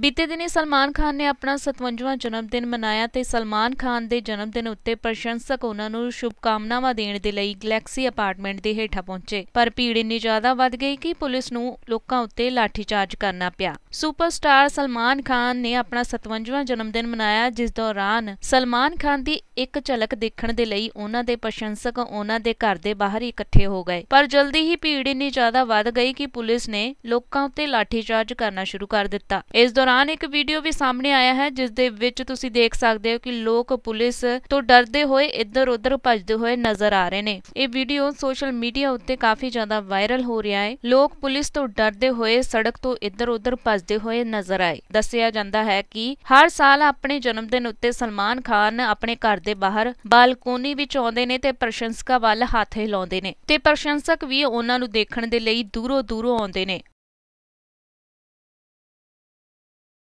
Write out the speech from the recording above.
ਬੀਤੇ ਦਿਨੀ ਸਲਮਾਨ ਖਾਨ ਨੇ ਆਪਣਾ 57ਵਾਂ ਜਨਮ ਦਿਨ ਮਨਾਇਆ ਤੇ ਸਲਮਾਨ ਖਾਨ ਦੇ ਜਨਮ ਦਿਨ ਉੱਤੇ ਪ੍ਰਸ਼ੰਸਕ ਉਹਨਾਂ ਨੂੰ ਸ਼ੁਭ ਕਾਮਨਾਵਾਂ ਦੇਣ ਦੇ ਲਈ ਗਲੈਕਸੀ ਅਪਾਰਟਮੈਂਟ ਦੇ ਹੇਠਾਂ ਪਹੁੰਚੇ ਪਰ ਭੀੜ ਇੰਨੀ ਜ਼ਿਆਦਾ ਵੱਧ ਗਈ ਕਿ ਪੁਲਿਸ ਨੂੰ ਲੋਕਾਂ ਉੱਤੇ ਲਾਠੀ ਚਾਰਜ ਕਰਨਾ ਪਿਆ ਸੁਪਰਸਟਾਰ ਸਲਮਾਨ ਖਾਨ ਨੇ ਆਪਣਾ 57ਵਾਂ ਜਨਮ ਦਿਨ ਮਨਾਇਆ ਜਿਸ ਦੌਰਾਨ ਸਲਮਾਨ ਖਾਨ ਦੀ ਇੱਕ ਝਲਕ ਦੇਖਣ ਦੇ ਲਈ ਉਹਨਾਂ ਦੇ ਪ੍ਰਸ਼ੰਸਕ ਉਹਨਾਂ ਦੇ ਘਰ ਦੇ ਬਾਹਰ ਇਕੱਠੇ ਹੋ ਗਏ ਪਰ ਜਲਦੀ ਹੀ ਭੀੜ ਇੰਨੀ ਜ਼ਿਆਦਾ ਵੱਧ ਗਈ ਕਿ ਪੁਲਿਸ ਨੇ ਲੋਕਾਂ ਉੱਤੇ ਲਾਠੀ ਚਾਰਜ ਕਰਨਾ ਸ਼ੁਰੂ ਕਰ ਦਿੱਤਾ ਇਸ ਦੌਰਾਨ ਇੱਕ ਵੀਡੀਓ ਵੀ ਸਾਹਮਣੇ ਆਇਆ ਹੈ ਜਿਸ ਦੇ ਵਿੱਚ ਤੁਸੀਂ ਦੇਖ ਸਕਦੇ ਹੋ ਕਿ ਲੋਕ ਪੁਲਿਸ ਤੋਂ ਡਰਦੇ ਹੋਏ ਇੱਧਰ ਉੱਧਰ ਭੱਜਦੇ ਹੋਏ ਨਜ਼ਰ ਆ ਰਹੇ ਨੇ ਇਹ ਵੀਡੀਓ ਸੋਸ਼ਲ ਮੀਡੀਆ ਉੱਤੇ ਕਾਫੀ ਜ਼ਿਆਦਾ ਵਾਇਰਲ ਹੋ ਰਿਹਾ ਹੈ ਲੋਕ ਪੁਲਿਸ ਤੋਂ ਡਰਦੇ ਹੋਏ ਸੜਕ ਤੋਂ ਇੱਧਰ ਉੱਧਰ ਭੱਜਦੇ ਹੋਏ ਨਜ਼ਰ ਆਏ ਦੱਸਿਆ ਜਾਂਦਾ ਹੈ ਕਿ ਹਰ ਸਾਲ ਆਪਣੇ ਜਨਮ ਦਿਨ ਉੱਤੇ ਸਲਮਾਨ ਖਾਨ ਆਪਣੇ ਘਰ ਦੇ ਬਾਹਰ ਬਾਲਕੋਨੀ ਵਿੱਚ ਆਉਂਦੇ ਨੇ ਤੇ ਪ੍ਰਸ਼ੰਸਕਾਂ ਵੱਲ ਹੱਥ ਹਿਲਾਉਂਦੇ ਨੇ ਤੇ ਪ੍ਰਸ਼ੰਸਕ ਵੀ ਉਹਨਾਂ ਨੂੰ ਦੇਖਣ ਦੇ ਲਈ ਦੂਰੋਂ ਦੂਰੋਂ ਆਉਂਦੇ ਨੇ